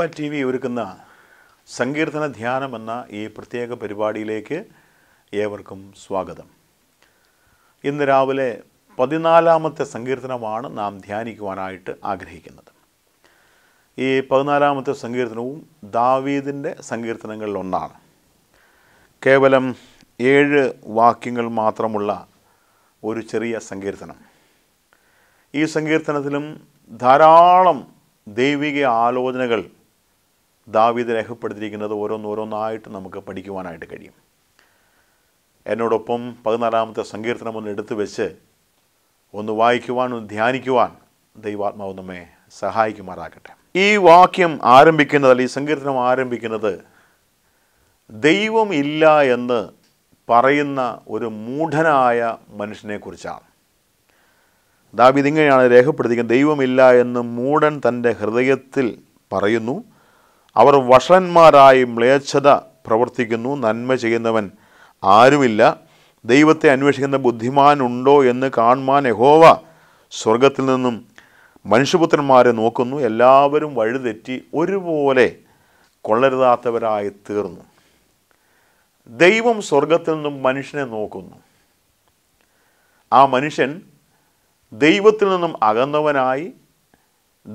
alpha T V ഒരുക്കുന്ന സങ്കീർത്തന ധ്യാനം എന്ന ഈ പ്രത്യേക പരിപാടിയിലേക്ക് ഏവർക്കും സ്വാഗതം ഇന്ന് രാവിലെ പതിനാലാമത്തെ സങ്കീർത്തനമാണ് നാം ധ്യാനിക്കുവാനായിട്ട് ആഗ്രഹിക്കുന്നത് ഈ പതിനാലാമത്തെ സങ്കീർത്തനവും ദാവീദിൻ്റെ സങ്കീർത്തനങ്ങളിൽ ഒന്നാണ് കേവലം ഏഴ് വാക്യങ്ങൾ മാത്രമുള്ള ഒരു ചെറിയ സങ്കീർത്തനം ഈ സങ്കീർത്തനത്തിലും ധാരാളം ദൈവിക ആലോചനകൾ ദാവീദ് രേഖപ്പെടുത്തിയിരിക്കുന്നത് ഓരോന്നോരോന്നായിട്ട് നമുക്ക് പഠിക്കുവാനായിട്ട് കഴിയും എന്നോടൊപ്പം പതിനാലാമത്തെ സങ്കീർത്തനം ഒന്ന് എടുത്തു വെച്ച് ഒന്ന് വായിക്കുവാൻ ഒന്ന് ധ്യാനിക്കുവാൻ ദൈവാത്മാവ് നമ്മെ സഹായിക്കുമാറാകട്ടെ ഈ വാക്യം ആരംഭിക്കുന്നത് അല്ലെങ്കിൽ സങ്കീർത്തനം ആരംഭിക്കുന്നത് ദൈവം ഇല്ല എന്ന് പറയുന്ന ഒരു മൂഢനായ മനുഷ്യനെക്കുറിച്ചാണ് ദാബിദ് ഇങ്ങനെയാണ് രേഖപ്പെടുത്തിക്കുന്നത് ദൈവമില്ല എന്ന് മൂഢൻ തൻ്റെ ഹൃദയത്തിൽ പറയുന്നു അവർ വഷന്മാരായി മ്ലേച്ഛത പ്രവർത്തിക്കുന്നു നന്മ ചെയ്യുന്നവൻ ആരുമില്ല ദൈവത്തെ അന്വേഷിക്കുന്ന ബുദ്ധിമാനുണ്ടോ എന്ന് കാണുമാൻ യഹോവ സ്വർഗത്തിൽ നിന്നും മനുഷ്യപുത്രന്മാരെ നോക്കുന്നു എല്ലാവരും വഴുതെറ്റി ഒരുപോലെ കൊള്ളരുതാത്തവരായി തീർന്നു ദൈവം സ്വർഗത്തിൽ നിന്നും മനുഷ്യനെ നോക്കുന്നു ആ മനുഷ്യൻ ദൈവത്തിൽ നിന്നും അകന്നവനായി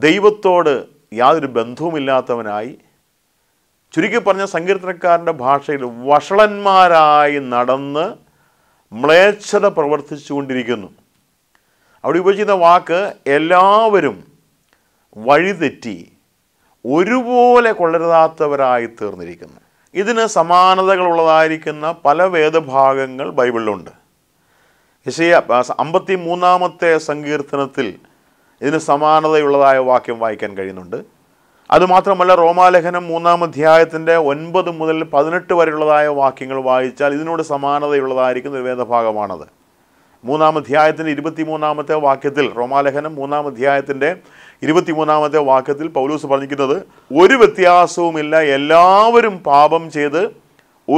ദൈവത്തോട് യാതൊരു ബന്ധവുമില്ലാത്തവനായി ചുരുക്കി പറഞ്ഞ സങ്കീർത്തനക്കാരൻ്റെ ഭാഷയിൽ വഷളന്മാരായി നടന്ന് മ്ലേച്ഛത പ്രവർത്തിച്ചുകൊണ്ടിരിക്കുന്നു അവിടെ ഉപയോഗിക്കുന്ന വാക്ക് എല്ലാവരും വഴിതെറ്റി ഒരുപോലെ കൊള്ളരുതാത്തവരായി തീർന്നിരിക്കുന്നു ഇതിന് സമാനതകളുള്ളതായിരിക്കുന്ന പല വേദഭാഗങ്ങൾ ബൈബിളിലുണ്ട് യശയ അമ്പത്തി മൂന്നാമത്തെ സങ്കീർത്തനത്തിൽ ഇതിന് സമാനതയുള്ളതായ വാക്യം വായിക്കാൻ കഴിയുന്നുണ്ട് അതുമാത്രമല്ല റോമാലേഖനം മൂന്നാം അധ്യായത്തിൻ്റെ ഒൻപത് മുതൽ പതിനെട്ട് വരെയുള്ളതായ വാക്യങ്ങൾ വായിച്ചാൽ ഇതിനോട് സമാനതയുള്ളതായിരിക്കും ഒരു വേദഭാഗമാണത് മൂന്നാം അധ്യായത്തിൻ്റെ മൂന്നാമത്തെ വാക്യത്തിൽ റോമാലേഖനം മൂന്നാം അധ്യായത്തിൻ്റെ മൂന്നാമത്തെ വാക്യത്തിൽ പൗലൂസ് പറഞ്ഞിരിക്കുന്നത് ഒരു വ്യത്യാസവുമില്ല എല്ലാവരും പാപം ചെയ്ത്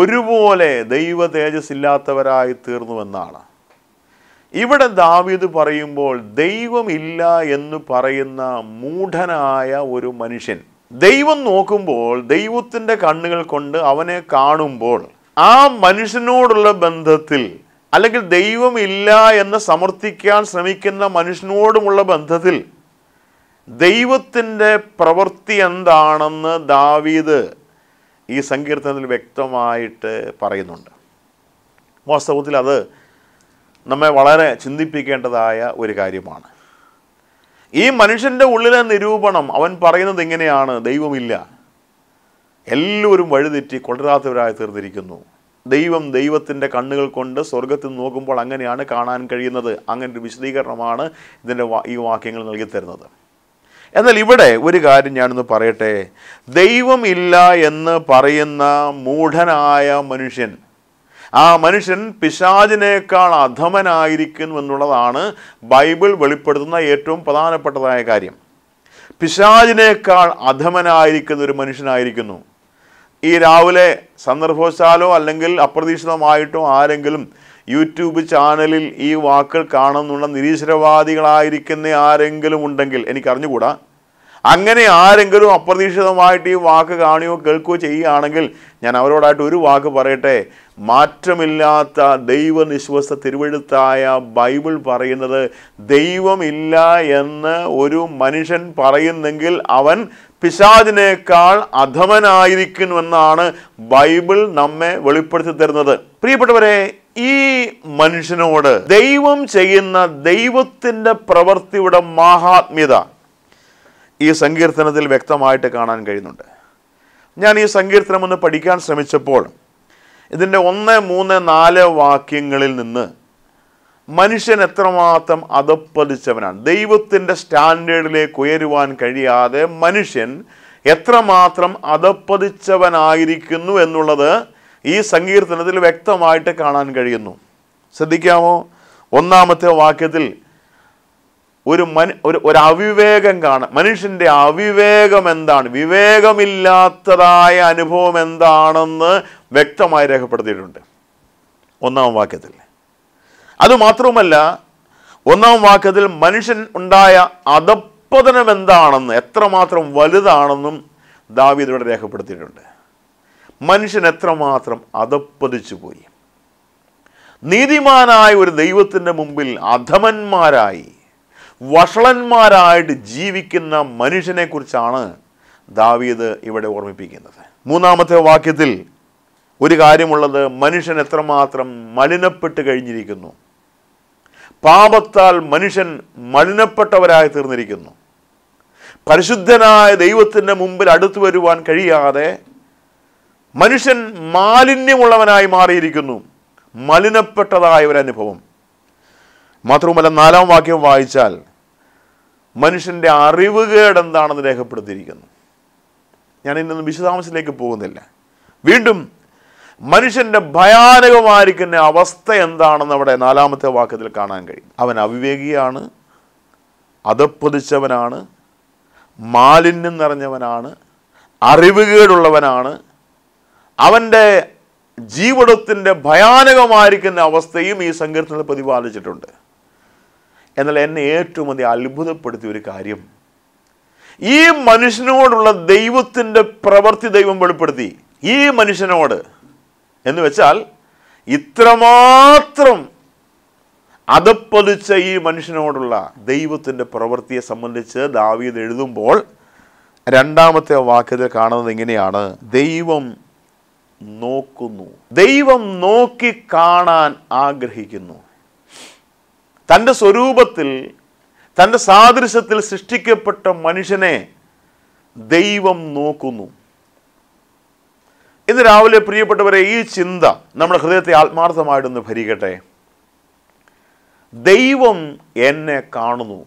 ഒരുപോലെ ദൈവ തേജസ് ഇല്ലാത്തവരായി തീർന്നുവെന്നാണ് ഇവിടെ ദാവീദ് പറയുമ്പോൾ ദൈവമില്ല എന്ന് പറയുന്ന മൂഢനായ ഒരു മനുഷ്യൻ ദൈവം നോക്കുമ്പോൾ ദൈവത്തിൻ്റെ കണ്ണുകൾ കൊണ്ട് അവനെ കാണുമ്പോൾ ആ മനുഷ്യനോടുള്ള ബന്ധത്തിൽ അല്ലെങ്കിൽ ദൈവമില്ല എന്ന് സമർത്ഥിക്കാൻ ശ്രമിക്കുന്ന മനുഷ്യനോടുമുള്ള ബന്ധത്തിൽ ദൈവത്തിൻ്റെ പ്രവൃത്തി എന്താണെന്ന് ദാവീദ് ഈ സങ്കീർത്തനത്തിൽ വ്യക്തമായിട്ട് പറയുന്നുണ്ട് വാസ്തവത്തിൽ അത് നമ്മെ വളരെ ചിന്തിപ്പിക്കേണ്ടതായ ഒരു കാര്യമാണ് ഈ മനുഷ്യൻ്റെ ഉള്ളിലെ നിരൂപണം അവൻ പറയുന്നത് എങ്ങനെയാണ് ദൈവമില്ല എല്ലാവരും വഴിതെറ്റി കൊളരാത്തവരായി തീർന്നിരിക്കുന്നു ദൈവം ദൈവത്തിൻ്റെ കണ്ണുകൾ കൊണ്ട് സ്വർഗത്തിൽ നോക്കുമ്പോൾ അങ്ങനെയാണ് കാണാൻ കഴിയുന്നത് അങ്ങനെ ഒരു വിശദീകരണമാണ് ഇതിൻ്റെ ഈ വാക്യങ്ങൾ നൽകി തരുന്നത് എന്നാൽ ഇവിടെ ഒരു കാര്യം ഞാനൊന്ന് പറയട്ടെ ദൈവമില്ല എന്ന് പറയുന്ന മൂഢനായ മനുഷ്യൻ ആ മനുഷ്യൻ പിശാചിനേക്കാൾ അധമനായിരിക്കുന്നു എന്നുള്ളതാണ് ബൈബിൾ വെളിപ്പെടുത്തുന്ന ഏറ്റവും പ്രധാനപ്പെട്ടതായ കാര്യം പിശാചിനേക്കാൾ അധമനായിരിക്കുന്ന ഒരു മനുഷ്യനായിരിക്കുന്നു ഈ രാവിലെ സന്ദർഭവശാലോ അല്ലെങ്കിൽ അപ്രതീക്ഷിതമായിട്ടോ ആരെങ്കിലും യൂട്യൂബ് ചാനലിൽ ഈ വാക്കുകൾ കാണുന്നുള്ള നിരീശ്വരവാദികളായിരിക്കുന്ന ആരെങ്കിലും ഉണ്ടെങ്കിൽ എനിക്കറിഞ്ഞുകൂടാ അങ്ങനെ ആരെങ്കിലും അപ്രതീക്ഷിതമായിട്ട് ഈ വാക്ക് കാണുകയോ കേൾക്കുകയോ ചെയ്യുകയാണെങ്കിൽ ഞാൻ അവരോടായിട്ട് ഒരു വാക്ക് പറയട്ടെ മാറ്റമില്ലാത്ത ദൈവനിശ്വസ തിരുവഴുത്തായ ബൈബിൾ പറയുന്നത് ദൈവമില്ല എന്ന് ഒരു മനുഷ്യൻ പറയുന്നെങ്കിൽ അവൻ പിശാദിനേക്കാൾ അധമനായിരിക്കുന്നുവെന്നാണ് ബൈബിൾ നമ്മെ വെളിപ്പെടുത്തി തരുന്നത് പ്രിയപ്പെട്ടവരെ ഈ മനുഷ്യനോട് ദൈവം ചെയ്യുന്ന ദൈവത്തിൻ്റെ പ്രവൃത്തിയുടെ മഹാത്മ്യത ഈ സങ്കീർത്തനത്തിൽ വ്യക്തമായിട്ട് കാണാൻ കഴിയുന്നുണ്ട് ഞാൻ ഈ സങ്കീർത്തനം ഒന്ന് പഠിക്കാൻ ശ്രമിച്ചപ്പോൾ ഇതിൻ്റെ ഒന്ന് മൂന്ന് നാല് വാക്യങ്ങളിൽ നിന്ന് മനുഷ്യൻ എത്രമാത്രം അതപ്പതിച്ചവനാണ് ദൈവത്തിൻ്റെ സ്റ്റാൻഡേർഡിലേക്ക് ഉയരുവാൻ കഴിയാതെ മനുഷ്യൻ എത്രമാത്രം അതപ്പതിച്ചവനായിരിക്കുന്നു എന്നുള്ളത് ഈ സങ്കീർത്തനത്തിൽ വ്യക്തമായിട്ട് കാണാൻ കഴിയുന്നു ശ്രദ്ധിക്കാമോ ഒന്നാമത്തെ വാക്യത്തിൽ ഒരു മനു ഒരു ഒരു അവിവേകം കാണാം മനുഷ്യൻ്റെ അവിവേകം എന്താണ് വിവേകമില്ലാത്തതായ അനുഭവം എന്താണെന്ന് വ്യക്തമായി രേഖപ്പെടുത്തിയിട്ടുണ്ട് ഒന്നാം വാക്യത്തിൽ അതുമാത്രവുമല്ല ഒന്നാം വാക്യത്തിൽ മനുഷ്യൻ ഉണ്ടായ അധപ്പതനം എന്താണെന്ന് എത്രമാത്രം വലുതാണെന്നും ദാവീദോടെ രേഖപ്പെടുത്തിയിട്ടുണ്ട് മനുഷ്യൻ എത്രമാത്രം അധപ്പതിച്ചു പോയി നീതിമാനായ ഒരു ദൈവത്തിൻ്റെ മുമ്പിൽ അധമന്മാരായി വഷളന്മാരായിട്ട് ജീവിക്കുന്ന മനുഷ്യനെക്കുറിച്ചാണ് ദാവീദ് ഇവിടെ ഓർമ്മിപ്പിക്കുന്നത് മൂന്നാമത്തെ വാക്യത്തിൽ ഒരു കാര്യമുള്ളത് മനുഷ്യൻ എത്രമാത്രം മലിനപ്പെട്ട് കഴിഞ്ഞിരിക്കുന്നു പാപത്താൽ മനുഷ്യൻ മലിനപ്പെട്ടവരായി തീർന്നിരിക്കുന്നു പരിശുദ്ധനായ ദൈവത്തിൻ്റെ മുമ്പിൽ അടുത്തു വരുവാൻ കഴിയാതെ മനുഷ്യൻ മാലിന്യമുള്ളവനായി മാറിയിരിക്കുന്നു മലിനപ്പെട്ടതായ ഒരു അനുഭവം മാത്രവുമല്ല നാലാം വാക്യം വായിച്ചാൽ മനുഷ്യൻ്റെ അറിവുകേട് എന്താണെന്ന് രേഖപ്പെടുത്തിയിരിക്കുന്നു ഞാൻ ഇന്നൊന്നും വിശദാംശത്തിലേക്ക് പോകുന്നില്ല വീണ്ടും മനുഷ്യൻ്റെ ഭയാനകമായിരിക്കുന്ന അവസ്ഥ എന്താണെന്ന് അവിടെ നാലാമത്തെ വാക്യത്തിൽ കാണാൻ കഴിയും അവൻ അവിവേകിയാണ് അതപ്പൊതിച്ചവനാണ് മാലിന്യം നിറഞ്ഞവനാണ് അറിവുകേടുള്ളവനാണ് അവൻ്റെ ജീവിതത്തിൻ്റെ ഭയാനകമായിരിക്കുന്ന അവസ്ഥയും ഈ സങ്കീർത്തനത്തിൽ പ്രതിപാദിച്ചിട്ടുണ്ട് എന്നാൽ എന്നെ ഏറ്റവും അധികം അത്ഭുതപ്പെടുത്തിയ ഒരു കാര്യം ഈ മനുഷ്യനോടുള്ള ദൈവത്തിൻ്റെ പ്രവൃത്തി ദൈവം വെളിപ്പെടുത്തി ഈ മനുഷ്യനോട് എന്ന് വെച്ചാൽ ഇത്രമാത്രം അതപ്പതിച്ച ഈ മനുഷ്യനോടുള്ള ദൈവത്തിൻ്റെ പ്രവൃത്തിയെ സംബന്ധിച്ച് ദാവീദ് എഴുതുമ്പോൾ രണ്ടാമത്തെ വാക്യത്തിൽ കാണുന്നത് എങ്ങനെയാണ് ദൈവം നോക്കുന്നു ദൈവം നോക്കി കാണാൻ ആഗ്രഹിക്കുന്നു തൻ്റെ സ്വരൂപത്തിൽ തൻ്റെ സാദൃശ്യത്തിൽ സൃഷ്ടിക്കപ്പെട്ട മനുഷ്യനെ ദൈവം നോക്കുന്നു ഇന്ന് രാവിലെ പ്രിയപ്പെട്ടവരെ ഈ ചിന്ത നമ്മുടെ ഹൃദയത്തെ ആത്മാർത്ഥമായിട്ടൊന്ന് ഭരിക്കട്ടെ ദൈവം എന്നെ കാണുന്നു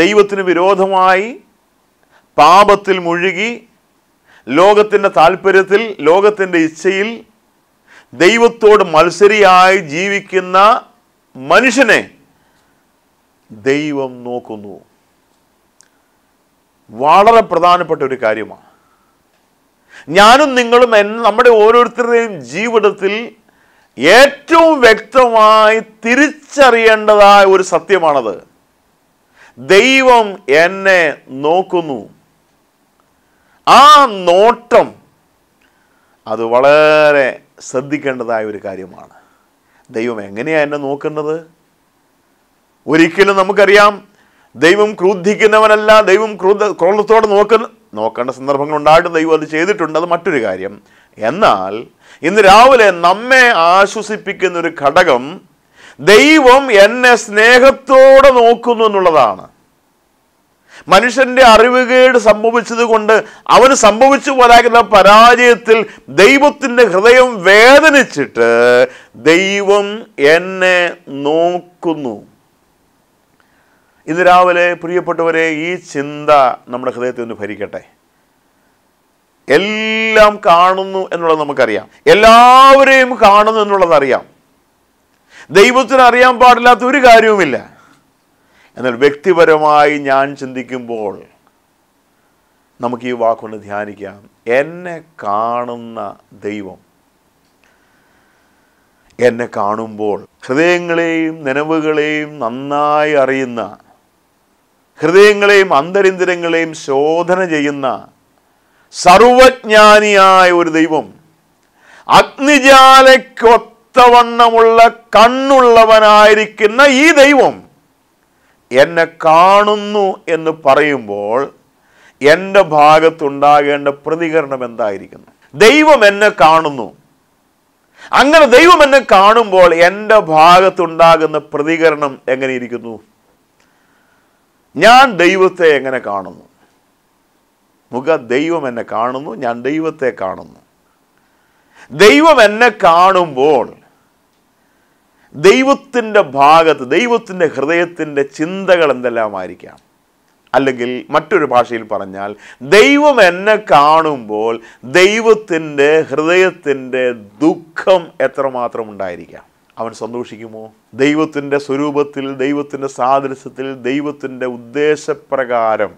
ദൈവത്തിന് വിരോധമായി പാപത്തിൽ മുഴുകി ലോകത്തിൻ്റെ താല്പര്യത്തിൽ ലോകത്തിൻ്റെ ഇച്ഛയിൽ ദൈവത്തോട് മത്സരിയായി ജീവിക്കുന്ന മനുഷ്യനെ ദൈവം നോക്കുന്നു വളരെ പ്രധാനപ്പെട്ട ഒരു കാര്യമാണ് ഞാനും നിങ്ങളും നമ്മുടെ ഓരോരുത്തരുടെയും ജീവിതത്തിൽ ഏറ്റവും വ്യക്തമായി തിരിച്ചറിയേണ്ടതായ ഒരു സത്യമാണത് ദൈവം എന്നെ നോക്കുന്നു ആ നോട്ടം അത് വളരെ ശ്രദ്ധിക്കേണ്ടതായ ഒരു കാര്യമാണ് ദൈവം എങ്ങനെയാണ് എന്നെ നോക്കുന്നത് ഒരിക്കലും നമുക്കറിയാം ദൈവം ക്രൂദ്ധിക്കുന്നവനല്ല ദൈവം ക്രൂദ്ധ ക്രോധത്തോടെ നോക്കുന്ന നോക്കേണ്ട സന്ദർഭങ്ങൾ ഉണ്ടായിട്ട് ദൈവം അത് ചെയ്തിട്ടുണ്ട് അത് മറ്റൊരു കാര്യം എന്നാൽ ഇന്ന് രാവിലെ നമ്മെ ആശ്വസിപ്പിക്കുന്ന ഒരു ഘടകം ദൈവം എന്നെ സ്നേഹത്തോടെ നോക്കുന്നു എന്നുള്ളതാണ് മനുഷ്യൻ്റെ അറിവുകേട് സംഭവിച്ചത് കൊണ്ട് അവന് സംഭവിച്ചു പോരാകുന്ന പരാജയത്തിൽ ദൈവത്തിൻ്റെ ഹൃദയം വേദനിച്ചിട്ട് ദൈവം എന്നെ നോക്കുന്നു ഇന്ന് രാവിലെ പ്രിയപ്പെട്ടവരെ ഈ ചിന്ത നമ്മുടെ ഹൃദയത്തിൽ നിന്ന് ഭരിക്കട്ടെ എല്ലാം കാണുന്നു എന്നുള്ളത് നമുക്കറിയാം എല്ലാവരെയും കാണുന്നു എന്നുള്ളത് അറിയാം ദൈവത്തിന് അറിയാൻ പാടില്ലാത്ത ഒരു കാര്യവുമില്ല എന്നാൽ വ്യക്തിപരമായി ഞാൻ ചിന്തിക്കുമ്പോൾ നമുക്ക് ഈ വാക്കൊന്ന് ധ്യാനിക്കാം എന്നെ കാണുന്ന ദൈവം എന്നെ കാണുമ്പോൾ ഹൃദയങ്ങളെയും നനവുകളെയും നന്നായി അറിയുന്ന ഹൃദയങ്ങളെയും അന്തരിന്ദ്രങ്ങളെയും ശോധന ചെയ്യുന്ന സർവജ്ഞാനിയായ ഒരു ദൈവം അഗ്നിജാലയ്ക്കൊത്തവണ്ണമുള്ള കണ്ണുള്ളവനായിരിക്കുന്ന ഈ ദൈവം എന്നെ കാണുന്നു എന്ന് പറയുമ്പോൾ എൻ്റെ ഭാഗത്തുണ്ടാകേണ്ട പ്രതികരണം എന്തായിരിക്കുന്നു ദൈവം എന്നെ കാണുന്നു അങ്ങനെ ദൈവം എന്നെ കാണുമ്പോൾ എൻ്റെ ഭാഗത്തുണ്ടാകുന്ന പ്രതികരണം എങ്ങനെയിരിക്കുന്നു ഞാൻ ദൈവത്തെ എങ്ങനെ കാണുന്നു മുഖ ദൈവം എന്നെ കാണുന്നു ഞാൻ ദൈവത്തെ കാണുന്നു ദൈവം എന്നെ കാണുമ്പോൾ ദൈവത്തിൻ്റെ ഭാഗത്ത് ദൈവത്തിൻ്റെ ഹൃദയത്തിൻ്റെ ചിന്തകൾ എന്തെല്ലാമായിരിക്കാം അല്ലെങ്കിൽ മറ്റൊരു ഭാഷയിൽ പറഞ്ഞാൽ ദൈവം എന്നെ കാണുമ്പോൾ ദൈവത്തിൻ്റെ ഹൃദയത്തിൻ്റെ ദുഃഖം എത്രമാത്രം ഉണ്ടായിരിക്കാം അവൻ സന്തോഷിക്കുമോ ദൈവത്തിൻ്റെ സ്വരൂപത്തിൽ ദൈവത്തിൻ്റെ സാദൃശ്യത്തിൽ ദൈവത്തിൻ്റെ ഉദ്ദേശപ്രകാരം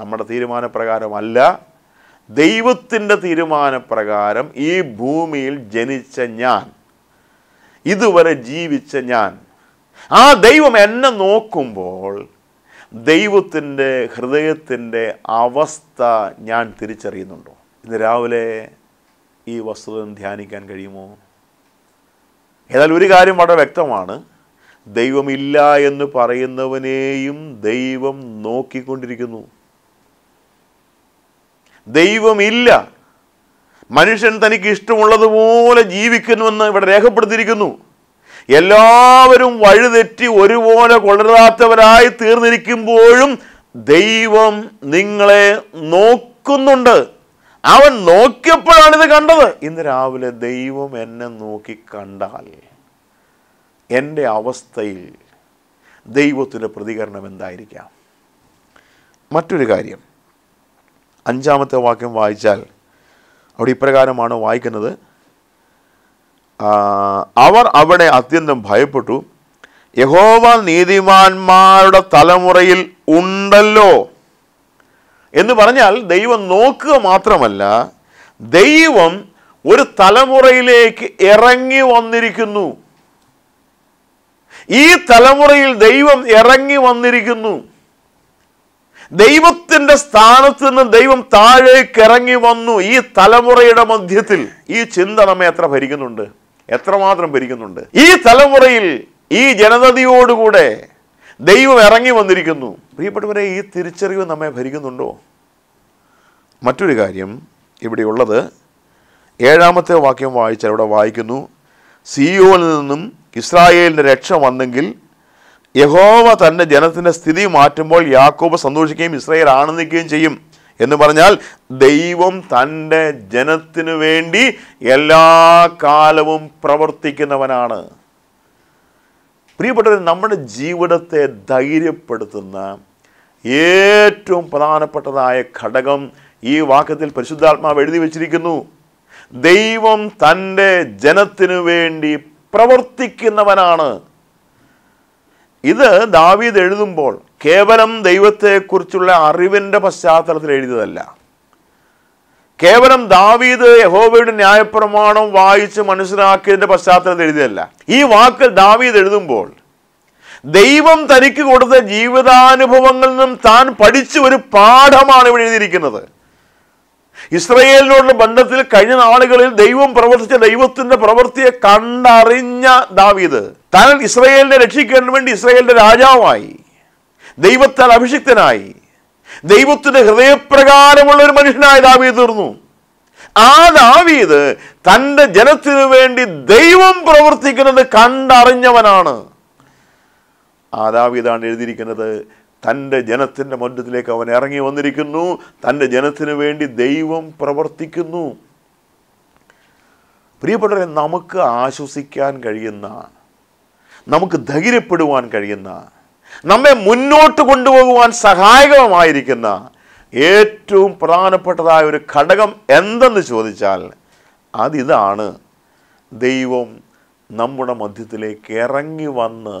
നമ്മുടെ തീരുമാനപ്രകാരമല്ല ദൈവത്തിൻ്റെ തീരുമാനപ്രകാരം ഈ ഭൂമിയിൽ ജനിച്ച ഞാൻ ഇതുവരെ ജീവിച്ച ഞാൻ ആ ദൈവം എന്നെ നോക്കുമ്പോൾ ദൈവത്തിൻ്റെ ഹൃദയത്തിൻ്റെ അവസ്ഥ ഞാൻ തിരിച്ചറിയുന്നുണ്ടോ ഇന്ന് രാവിലെ ഈ വസ്തുത ധ്യാനിക്കാൻ കഴിയുമോ ഏതായാലും ഒരു കാര്യം വളരെ വ്യക്തമാണ് ദൈവമില്ല എന്ന് പറയുന്നവനെയും ദൈവം നോക്കിക്കൊണ്ടിരിക്കുന്നു ദൈവമില്ല മനുഷ്യൻ തനിക്ക് ഇഷ്ടമുള്ളതുപോലെ ജീവിക്കുന്നുവെന്ന് ഇവിടെ രേഖപ്പെടുത്തിയിരിക്കുന്നു എല്ലാവരും വഴിതെറ്റി ഒരുപോലെ കൊള്ളരുതാത്തവരായി തീർന്നിരിക്കുമ്പോഴും ദൈവം നിങ്ങളെ നോക്കുന്നുണ്ട് അവൻ നോക്കിയപ്പോഴാണ് ഇത് കണ്ടത് ഇന്ന് രാവിലെ ദൈവം എന്നെ നോക്കി കണ്ടാൽ എൻ്റെ അവസ്ഥയിൽ ദൈവത്തിൻ്റെ പ്രതികരണം എന്തായിരിക്കാം മറ്റൊരു കാര്യം അഞ്ചാമത്തെ വാക്യം വായിച്ചാൽ അവിടെ ഇപ്രകാരമാണ് വായിക്കുന്നത് അവർ അവിടെ അത്യന്തം ഭയപ്പെട്ടു യഹോവ നീതിമാന്മാരുടെ തലമുറയിൽ ഉണ്ടല്ലോ എന്ന് പറഞ്ഞാൽ ദൈവം നോക്കുക മാത്രമല്ല ദൈവം ഒരു തലമുറയിലേക്ക് ഇറങ്ങി വന്നിരിക്കുന്നു ഈ തലമുറയിൽ ദൈവം ഇറങ്ങി വന്നിരിക്കുന്നു ദൈവ ദൈവത്തിന്റെ സ്ഥാനത്ത് നിന്ന് ദൈവം താഴേക്ക് ഇറങ്ങി വന്നു ഈ തലമുറയുടെ മധ്യത്തിൽ ഈ ചിന്ത നമ്മെ എത്ര ഭരിക്കുന്നുണ്ട് എത്രമാത്രം ഭരിക്കുന്നുണ്ട് ഈ തലമുറയിൽ ഈ ജനതയോടുകൂടെ ദൈവം ഇറങ്ങി വന്നിരിക്കുന്നു പ്രിയപ്പെട്ടവരെ ഈ തിരിച്ചറിവ് നമ്മെ ഭരിക്കുന്നുണ്ടോ മറ്റൊരു കാര്യം ഇവിടെയുള്ളത് ഏഴാമത്തെ വാക്യം വായിച്ചാൽ ഇവിടെ വായിക്കുന്നു സിയോനിൽ നിന്നും ഇസ്രായേലിൻ്റെ രക്ഷ വന്നെങ്കിൽ യഹോവ തൻ്റെ ജനത്തിൻ്റെ സ്ഥിതി മാറ്റുമ്പോൾ യാക്കോബ് സന്തോഷിക്കുകയും ഇസ്രയേൽ ആനന്ദിക്കുകയും ചെയ്യും എന്ന് പറഞ്ഞാൽ ദൈവം തൻ്റെ ജനത്തിനു വേണ്ടി എല്ലാ കാലവും പ്രവർത്തിക്കുന്നവനാണ് പ്രിയപ്പെട്ടവർ നമ്മുടെ ജീവിതത്തെ ധൈര്യപ്പെടുത്തുന്ന ഏറ്റവും പ്രധാനപ്പെട്ടതായ ഘടകം ഈ വാക്യത്തിൽ പരിശുദ്ധാത്മാവ് എഴുതി വച്ചിരിക്കുന്നു ദൈവം തൻ്റെ ജനത്തിനു വേണ്ടി പ്രവർത്തിക്കുന്നവനാണ് ഇത് ദാവീദ് എഴുതുമ്പോൾ കേവലം ദൈവത്തെക്കുറിച്ചുള്ള അറിവിൻ്റെ പശ്ചാത്തലത്തിൽ എഴുതിയതല്ല കേവലം ദാവീദ് യഹോബയുടെ ന്യായപ്രമാണം വായിച്ച് മനസ്സിലാക്കിയതിൻ്റെ പശ്ചാത്തലത്തിൽ എഴുതിയതല്ല ഈ വാക്ക് ദാവീദ് എഴുതുമ്പോൾ ദൈവം തനിക്ക് കൊടുത്ത ജീവിതാനുഭവങ്ങളിൽ നിന്നും താൻ പഠിച്ച ഒരു പാഠമാണ് ഇവിടെ എഴുതിയിരിക്കുന്നത് ഇസ്രയേലിനോടുള്ള ബന്ധത്തിൽ കഴിഞ്ഞ നാളുകളിൽ ദൈവം പ്രവർത്തിച്ച ദൈവത്തിന്റെ പ്രവൃത്തിയെ കണ്ടറിഞ്ഞ ദാവീദ് താൻ ഇസ്രയേലിനെ രക്ഷിക്കാൻ വേണ്ടി ഇസ്രയേലിന്റെ രാജാവായി ദൈവത്താൽ അഭിഷിക്തനായി ദൈവത്തിന്റെ ഹൃദയപ്രകാരമുള്ള ഒരു മനുഷ്യനായ ദാവീദ് തീർന്നു ആ ദാവീദ് തൻ്റെ ജനത്തിനു വേണ്ടി ദൈവം പ്രവർത്തിക്കുന്നത് കണ്ടറിഞ്ഞവനാണ് ആ ദാവീദാണ് എഴുതിയിരിക്കുന്നത് തൻ്റെ ജനത്തിൻ്റെ മധ്യത്തിലേക്ക് അവൻ ഇറങ്ങി വന്നിരിക്കുന്നു തൻ്റെ ജനത്തിന് വേണ്ടി ദൈവം പ്രവർത്തിക്കുന്നു പ്രിയപ്പെട്ടവരെ നമുക്ക് ആശ്വസിക്കാൻ കഴിയുന്ന നമുക്ക് ധൈര്യപ്പെടുവാൻ കഴിയുന്ന നമ്മെ മുന്നോട്ട് കൊണ്ടുപോകുവാൻ സഹായകമായിരിക്കുന്ന ഏറ്റവും പ്രധാനപ്പെട്ടതായ ഒരു ഘടകം എന്തെന്ന് ചോദിച്ചാൽ അതിതാണ് ദൈവം നമ്മുടെ മധ്യത്തിലേക്ക് ഇറങ്ങി വന്ന്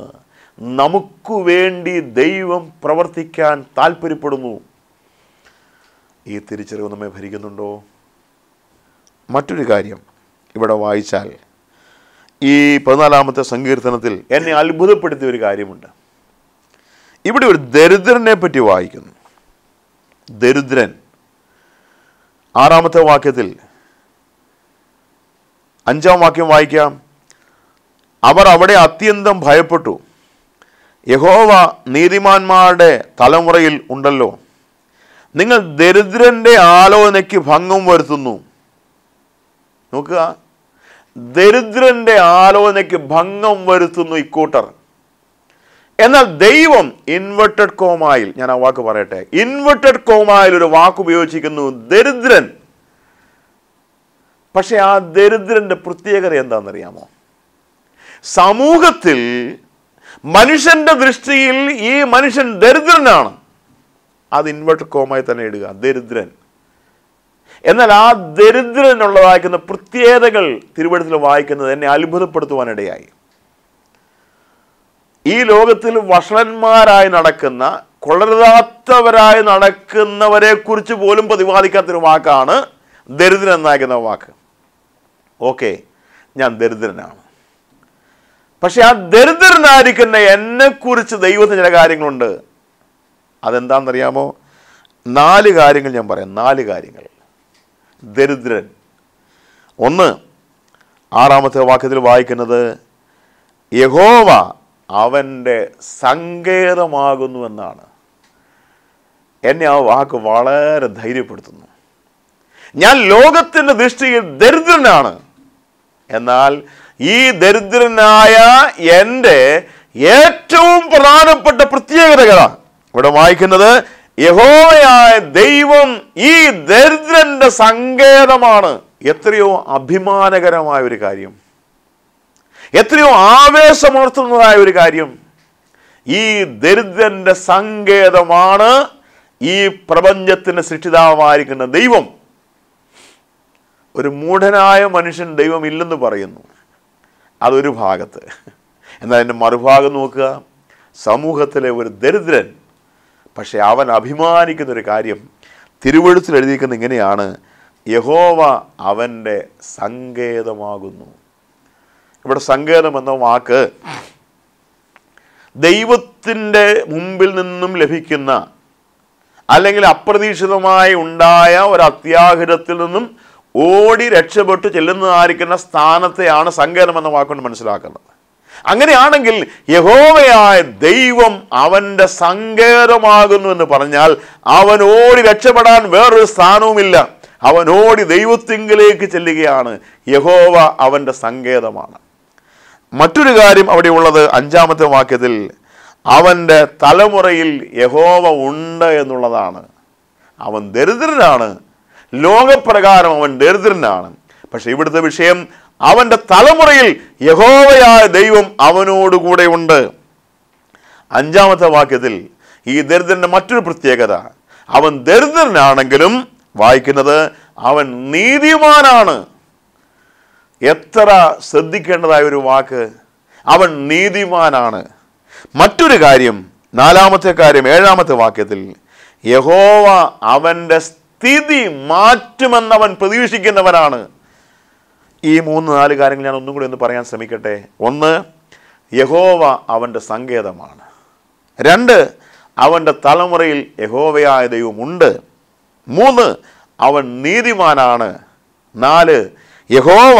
നമുക്ക് വേണ്ടി ദൈവം പ്രവർത്തിക്കാൻ താല്പര്യപ്പെടുന്നു ഈ തിരിച്ചറിവ് നമ്മെ ഭരിക്കുന്നുണ്ടോ മറ്റൊരു കാര്യം ഇവിടെ വായിച്ചാൽ ഈ പതിനാലാമത്തെ സങ്കീർത്തനത്തിൽ എന്നെ അത്ഭുതപ്പെടുത്തിയ ഒരു കാര്യമുണ്ട് ഇവിടെ ഒരു ദരിദ്രനെ പറ്റി വായിക്കുന്നു ദരിദ്രൻ ആറാമത്തെ വാക്യത്തിൽ അഞ്ചാം വാക്യം വായിക്കാം അവർ അവിടെ അത്യന്തം ഭയപ്പെട്ടു യഹോവ നീതിമാന്മാരുടെ തലമുറയിൽ ഉണ്ടല്ലോ നിങ്ങൾ ദരിദ്രൻ്റെ ആലോചനയ്ക്ക് ഭംഗം വരുത്തുന്നു നോക്കുക ദരിദ്രൻ്റെ ആലോചനയ്ക്ക് ഭംഗം വരുത്തുന്നു ഇക്കൂട്ടർ എന്നാൽ ദൈവം ഇൻവെർട്ടഡ് കോമായിൽ ഞാൻ ആ വാക്ക് പറയട്ടെ ഇൻവെർട്ടഡ് കോമായിൽ ഒരു വാക്ക് ഉപയോഗിച്ചിരിക്കുന്നു ദരിദ്രൻ പക്ഷെ ആ ദരിദ്രൻ്റെ പ്രത്യേകത എന്താണെന്നറിയാമോ സമൂഹത്തിൽ മനുഷ്യന്റെ ദൃഷ്ടിയിൽ ഈ മനുഷ്യൻ ദരിദ്രനാണ് അത് ഇൻവേർട്ട് കോമായി തന്നെ ഇടുക ദരിദ്രൻ എന്നാൽ ആ വായിക്കുന്ന പ്രത്യേകതകൾ തിരുവഴുത്തിൽ വായിക്കുന്നത് എന്നെ അത്ഭുതപ്പെടുത്തുവാനിടയായി ഈ ലോകത്തിൽ വഷളന്മാരായി നടക്കുന്ന കൊളരുതാത്തവരായി നടക്കുന്നവരെ കുറിച്ച് പോലും പ്രതിപാദിക്കാത്തൊരു വാക്കാണ് ദരിദ്രൻ എന്നായിരിക്കുന്ന വാക്ക് ഓക്കെ ഞാൻ ദരിദ്രനാണ് പക്ഷെ ആ ദരിദ്രനായിരിക്കുന്ന എന്നെക്കുറിച്ച് ദൈവത്തിന് ചില കാര്യങ്ങളുണ്ട് അതെന്താണെന്നറിയാമോ നാല് കാര്യങ്ങൾ ഞാൻ പറയാം നാല് കാര്യങ്ങൾ ദരിദ്രൻ ഒന്ന് ആറാമത്തെ വാക്യത്തിൽ വായിക്കുന്നത് യഹോവ അവൻ്റെ എന്നാണ് എന്നെ ആ വാക്ക് വളരെ ധൈര്യപ്പെടുത്തുന്നു ഞാൻ ലോകത്തിൻ്റെ ദൃഷ്ടിയിൽ ദരിദ്രനാണ് എന്നാൽ ഈ ദരിദ്രനായ എൻ്റെ ഏറ്റവും പ്രധാനപ്പെട്ട പ്രത്യേകതകളാണ് ഇവിടെ വായിക്കുന്നത് യഹോയായ ദൈവം ഈ ദരിദ്രന്റെ സങ്കേതമാണ് എത്രയോ അഭിമാനകരമായ ഒരു കാര്യം എത്രയോ ആവേശമുണർത്തുന്നതായ ഒരു കാര്യം ഈ ദരിദ്രന്റെ സങ്കേതമാണ് ഈ പ്രപഞ്ചത്തിൻ്റെ സൃഷ്ടിതാവായിരിക്കുന്ന ദൈവം ഒരു മൂഢനായ മനുഷ്യൻ ദൈവം ഇല്ലെന്ന് പറയുന്നു അതൊരു ഭാഗത്ത് എന്നാൽ എൻ്റെ മറുഭാഗം നോക്കുക സമൂഹത്തിലെ ഒരു ദരിദ്രൻ പക്ഷേ അവൻ അഭിമാനിക്കുന്നൊരു കാര്യം തിരുവഴുത്തിൽ എഴുതിയിരിക്കുന്നത് ഇങ്ങനെയാണ് യഹോവ അവൻ്റെ സങ്കേതമാകുന്നു ഇവിടെ സങ്കേതം എന്ന വാക്ക് ദൈവത്തിൻ്റെ മുമ്പിൽ നിന്നും ലഭിക്കുന്ന അല്ലെങ്കിൽ അപ്രതീക്ഷിതമായി ഉണ്ടായ ഒരു അത്യാഹിതത്തിൽ നിന്നും ഓടി രക്ഷപ്പെട്ട് ചെല്ലുന്നതായിരിക്കുന്ന സ്ഥാനത്തെയാണ് സങ്കേതം എന്ന വാക്കുകൊണ്ട് മനസ്സിലാക്കുന്നത് അങ്ങനെയാണെങ്കിൽ യഹോവയായ ദൈവം അവൻ്റെ സങ്കേതമാകുന്നു എന്ന് പറഞ്ഞാൽ അവനോടി രക്ഷപ്പെടാൻ വേറൊരു സ്ഥാനവുമില്ല അവനോടി ദൈവത്തിങ്കിലേക്ക് ചെല്ലുകയാണ് യഹോവ അവൻ്റെ സങ്കേതമാണ് മറ്റൊരു കാര്യം അവിടെ ഉള്ളത് അഞ്ചാമത്തെ വാക്യത്തിൽ അവൻ്റെ തലമുറയിൽ യഹോവ ഉണ്ട് എന്നുള്ളതാണ് അവൻ ദരിദ്രനാണ് ലോകപ്രകാരം അവൻ ദരിദ്രനാണ് പക്ഷെ ഇവിടുത്തെ വിഷയം അവൻ്റെ തലമുറയിൽ യഹോവയായ ദൈവം അവനോടുകൂടെ ഉണ്ട് അഞ്ചാമത്തെ വാക്യത്തിൽ ഈ ദരിദ്രൻ്റെ മറ്റൊരു പ്രത്യേകത അവൻ ദരിദ്രനാണെങ്കിലും വായിക്കുന്നത് അവൻ നീതിമാനാണ് എത്ര ശ്രദ്ധിക്കേണ്ടതായ ഒരു വാക്ക് അവൻ നീതിമാനാണ് മറ്റൊരു കാര്യം നാലാമത്തെ കാര്യം ഏഴാമത്തെ വാക്യത്തിൽ യഹോവ അവൻ്റെ സ്ഥിതി മാറ്റുമെന്നവൻ പ്രതീക്ഷിക്കുന്നവനാണ് ഈ മൂന്ന് നാല് കാര്യങ്ങൾ ഞാൻ ഒന്നും കൂടി ഒന്ന് പറയാൻ ശ്രമിക്കട്ടെ ഒന്ന് യഹോവ അവൻ്റെ സങ്കേതമാണ് രണ്ട് അവൻ്റെ തലമുറയിൽ യഹോവയായ ദൈവമുണ്ട് മൂന്ന് അവൻ നീതിമാനാണ് നാല് യഹോവ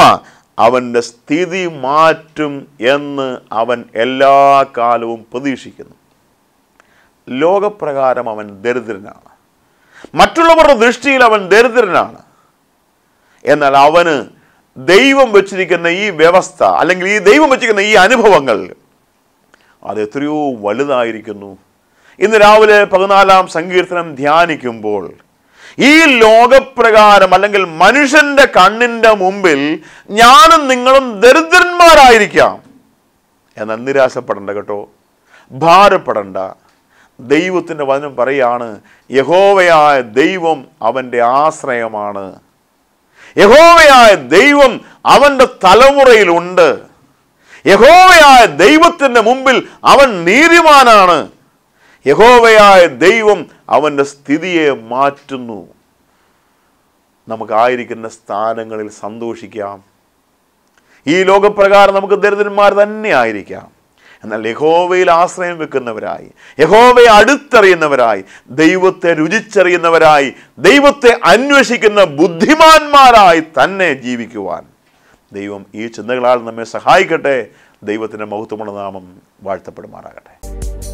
അവൻ്റെ സ്ഥിതി മാറ്റും എന്ന് അവൻ എല്ലാ കാലവും പ്രതീക്ഷിക്കുന്നു ലോകപ്രകാരം അവൻ ദരിദ്രനാണ് മറ്റുള്ളവരുടെ ദൃഷ്ടിയിൽ അവൻ ദരിദ്രനാണ് എന്നാൽ അവന് ദൈവം വച്ചിരിക്കുന്ന ഈ വ്യവസ്ഥ അല്ലെങ്കിൽ ഈ ദൈവം വച്ചിരിക്കുന്ന ഈ അനുഭവങ്ങൾ അത് എത്രയോ വലുതായിരിക്കുന്നു ഇന്ന് രാവിലെ പതിനാലാം സങ്കീർത്തനം ധ്യാനിക്കുമ്പോൾ ഈ ലോകപ്രകാരം അല്ലെങ്കിൽ മനുഷ്യന്റെ കണ്ണിൻ്റെ മുമ്പിൽ ഞാനും നിങ്ങളും ദരിദ്രന്മാരായിരിക്കാം എന്നാൽ നിരാശപ്പെടണ്ട കേട്ടോ ഭാരപ്പെടണ്ട ദൈവത്തിൻ്റെ വചനം പറയുകയാണ് യഹോവയായ ദൈവം അവൻ്റെ ആശ്രയമാണ് യഹോവയായ ദൈവം അവൻ്റെ തലമുറയിലുണ്ട് യഹോവയായ ദൈവത്തിൻ്റെ മുമ്പിൽ അവൻ നീതിമാനാണ് യഹോവയായ ദൈവം അവൻ്റെ സ്ഥിതിയെ മാറ്റുന്നു നമുക്കായിരിക്കുന്ന സ്ഥാനങ്ങളിൽ സന്തോഷിക്കാം ഈ ലോകപ്രകാരം നമുക്ക് ദരിദ്രന്മാർ തന്നെ ആയിരിക്കാം എന്നാൽ യഹോവയിൽ ആശ്രയം വെക്കുന്നവരായി യഹോവയെ അടുത്തറിയുന്നവരായി ദൈവത്തെ രുചിച്ചറിയുന്നവരായി ദൈവത്തെ അന്വേഷിക്കുന്ന ബുദ്ധിമാന്മാരായി തന്നെ ജീവിക്കുവാൻ ദൈവം ഈ ചിന്തകളാൽ നമ്മെ സഹായിക്കട്ടെ ദൈവത്തിൻ്റെ മഹത്വമുള്ള നാമം വാഴ്ത്തപ്പെടുമാറാകട്ടെ